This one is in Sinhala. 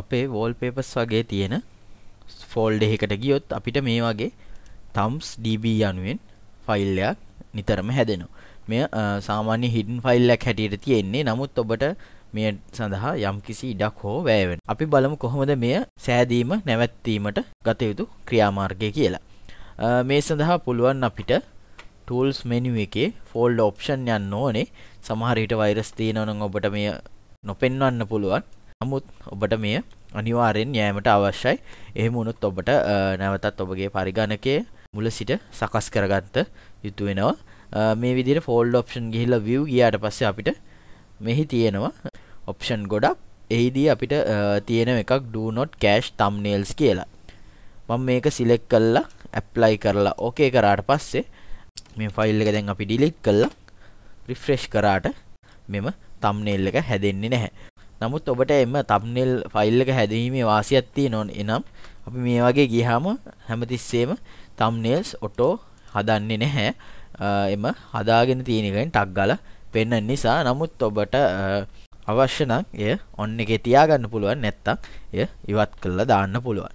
අපේ වෝල්පේපස් වගේ තියෙන ෆෝල්ඩ එකට ගියොත් අපිට මේ වගේ තම්ස් DB යනුවෙන් ෆයිල්ලයක් නිතරම හැදෙනවා මෙය සාමාන්‍ය හිඩන් ෆයිල්ලක් හැටියට තියෙන්නේ නමුත් ඔබට මේ සඳහා යම් කිසි ඉඩක් හෝ වැෑවෙන අපි බලමු කොහොමද මෙය සෑදීම නැවැත්වීමට ගතයුතු ක්‍රියාමාර්ගය කියලා මේ සඳහා පුළුවන් අපිට ටල්ස් මෙනුව එකේ ෆෝල්ඩ ඔප්ෂන් යන්න ඕනේ සමහරහිට වෛරස් තියනවන ඔබට මේ නොපෙන්වන්න පුළුවන් නමුත් ඔබට මේ අනිවාරෙන් යෑමට අවශ්‍යයි එහෙම වුණොත් ඔබට නැවතත් ඔබගේ පරිගණකය මුල සිට සකස් කරගත්ත යුතු වෙනවා මේ විදිර ෆෝල්ඩ ඔප්ෂන් ගිහිල්ල වව් ගියාට පස්සේ අපිට මෙහි තියෙනවා ඔප්ෂන් ගොඩක් එහිදී අපිට තියෙන එකක් ඩනොට් කෑෂ් තම්නේල්ස් කියලා මං මේක සිලෙක් කල්ලා ඇප්ලයි කරලා ඕකේ කරාට පස්සේ මේ ෆයිල් එක දැන් අපි ඩිලික් කල්ලා රිෆ්‍රෙෂ් කරාට මෙම තම්නෙල් එක හැදෙන්නේ නැහැ නමුත් ඔබට එම තම්නෙල් ෆයිල් එක හැදීමේ වාසියක් තියෙනවා එනම් අපි මේ වගේ ගියහම හැමතිස්සෙම තම්නෙල්ස් ඔටෝ හදන්නේ නැහැ එම හදාගෙන තියෙන එකෙන් ටක් ගාලා පෙන්න නිසා නමුත් ඔබට අවශ්‍ය නම් එය ඔන්න එකේ තියාගන්න පුළුවන් නැත්තම් එය ඉවත් කරලා දාන්න පුළුවන්